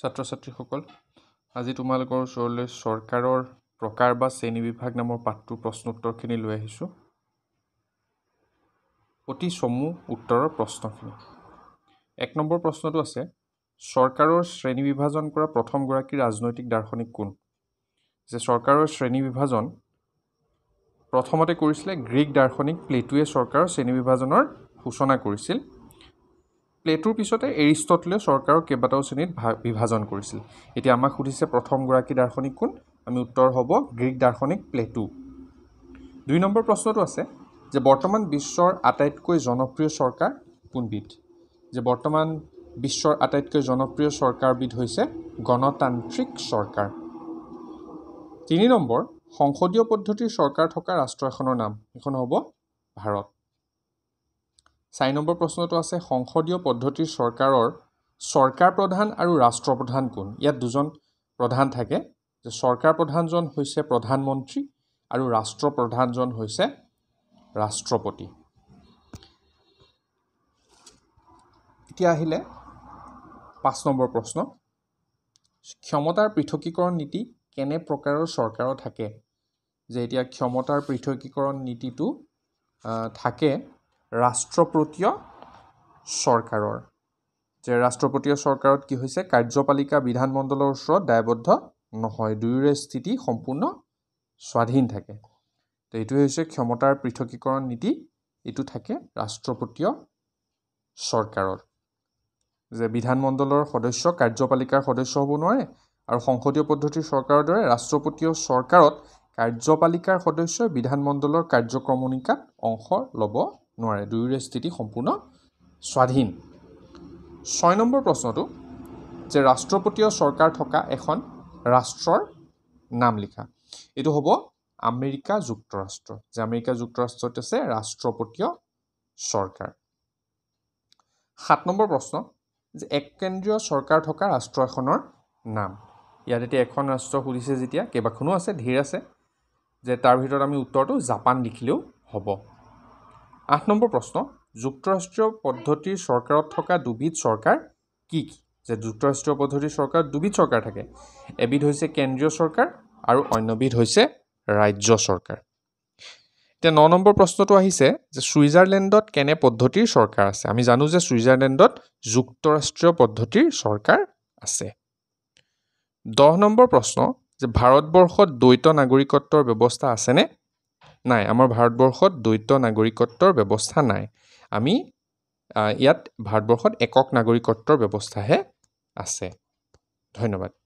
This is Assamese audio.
ছাত্ৰ ছাত্ৰীসকল আজি তোমালোকৰ ওচৰলৈ চৰকাৰৰ প্ৰকাৰ বা শ্ৰেণী বিভাগ নামৰ পাঠটো প্ৰশ্নোত্তৰখিনি লৈ আহিছোঁ অতি চমু উত্তৰৰ প্ৰশ্নখিনি এক নম্বৰ প্ৰশ্নটো আছে চৰকাৰৰ শ্ৰেণী বিভাজন কৰা প্ৰথমগৰাকী ৰাজনৈতিক দাৰ্শনিক কোন যে চৰকাৰৰ শ্ৰেণী বিভাজন প্ৰথমতে কৰিছিলে গ্ৰীক দাৰ্শনিক প্লেটুৱে চৰকাৰৰ শ্ৰেণী বিভাজনৰ সূচনা কৰিছিল প্লেটোৰ পিছতে এৰিষ্টটলে চৰকাৰৰ কেইবাটাও শ্ৰেণীত ভা বিভাজন কৰিছিল এতিয়া আমাক সুধিছে প্ৰথমগৰাকী দাৰ্শনিক কোন আমি উত্তৰ হ'ব গ্ৰীক দাৰ্শনিক প্লেটো দুই নম্বৰ প্ৰশ্নটো আছে যে বৰ্তমান বিশ্বৰ আটাইতকৈ জনপ্ৰিয় চৰকাৰ কোনবিধ যে বৰ্তমান বিশ্বৰ আটাইতকৈ জনপ্ৰিয় চৰকাৰবিধ হৈছে গণতান্ত্ৰিক চৰকাৰ তিনি নম্বৰ সংসদীয় পদ্ধতিৰ চৰকাৰ থকা ৰাষ্ট্ৰ এখনৰ নাম সেইখন হ'ব ভাৰত চাৰি নম্বৰ প্ৰশ্নটো আছে সংসদীয় পদ্ধতিৰ চৰকাৰৰ চৰকাৰ প্ৰধান আৰু ৰাষ্ট্ৰপ্ৰধান কোন ইয়াত দুজন প্ৰধান থাকে যে চৰকাৰ প্ৰধানজন হৈছে প্ৰধানমন্ত্ৰী আৰু ৰাষ্ট্ৰপ্ৰধানজন হৈছে ৰাষ্ট্ৰপতি এতিয়া আহিলে পাঁচ নম্বৰ প্ৰশ্ন ক্ষমতাৰ পৃথকীকৰণ নীতি কেনে প্ৰকাৰৰ চৰকাৰৰ থাকে যে এতিয়া ক্ষমতাৰ পৃথকীকৰণ নীতিটো থাকে ৰাষ্ট্ৰপতীয় চৰকাৰৰ যে ৰাষ্ট্ৰপতীয় চৰকাৰত কি হৈছে কাৰ্যপালিকা বিধানমণ্ডলৰ ওচৰত দায়বদ্ধ নহয় দুয়োৰে স্থিতি সম্পূৰ্ণ স্বাধীন থাকে তো এইটোৱে হৈছে ক্ষমতাৰ পৃথকীকৰণ নীতি এইটো থাকে ৰাষ্ট্ৰপতীয় চৰকাৰত যে বিধানমণ্ডলৰ সদস্য কাৰ্যপালিকাৰ সদস্য হ'ব নোৱাৰে আৰু সংসদীয় পদ্ধতিৰ চৰকাৰৰ দৰে ৰাষ্ট্ৰপতীয় চৰকাৰত কাৰ্যপালিকাৰ সদস্যই বিধানমণ্ডলৰ কাৰ্যক্ৰমণিকাত অংশ ল'ব নোৱাৰে দুয়োৰে স্থিতি সম্পূৰ্ণ স্বাধীন ছয় নম্বৰ প্ৰশ্নটো যে ৰাষ্ট্ৰপতিয় চৰকাৰ থকা এখন ৰাষ্ট্ৰৰ নাম লিখা এইটো হ'ব আমেৰিকা যুক্তৰাষ্ট্ৰ যে আমেৰিকা যুক্তৰাষ্ট্ৰত আছে ৰাষ্ট্ৰপতিয় চৰকাৰ সাত নম্বৰ প্ৰশ্ন যে এক কেন্দ্ৰীয় চৰকাৰ থকা ৰাষ্ট্ৰ এখনৰ নাম ইয়াত এতিয়া এখন ৰাষ্ট্ৰ সুধিছে যেতিয়া কেইবাখনো আছে ধেৰ আছে যে তাৰ ভিতৰত আমি উত্তৰটো জাপান লিখিলেও হ'ব আঠ নম্বৰ প্ৰশ্ন যুক্তৰাষ্ট্ৰীয় পদ্ধতিৰ চৰকাৰত থকা দুবিধ চৰকাৰ কি কি যে যুক্তৰাষ্ট্ৰীয় পদ্ধতিৰ চৰকাৰত দুবিধ চৰকাৰ থাকে এবিধ হৈছে কেন্দ্ৰীয় চৰকাৰ আৰু অন্যবিধ হৈছে ৰাজ্য চৰকাৰ এতিয়া ন নম্বৰ প্ৰশ্নটো আহিছে যে ছুইজাৰলেণ্ডত কেনে পদ্ধতিৰ চৰকাৰ আছে আমি জানো যে ছুইজাৰলেণ্ডত যুক্তৰাষ্ট্ৰীয় পদ্ধতিৰ চৰকাৰ আছে দহ নম্বৰ প্ৰশ্ন যে ভাৰতবৰ্ষত দ্বৈত নাগৰিকত্বৰ ব্যৱস্থা আছেনে নাই আমাৰ ভাৰতবৰ্ষত দ্বৈত নাগৰিকত্বৰ ব্যৱস্থা নাই আমি ইয়াত ভাৰতবৰ্ষত একক নাগৰিকত্বৰ ব্যৱস্থাহে আছে ধন্যবাদ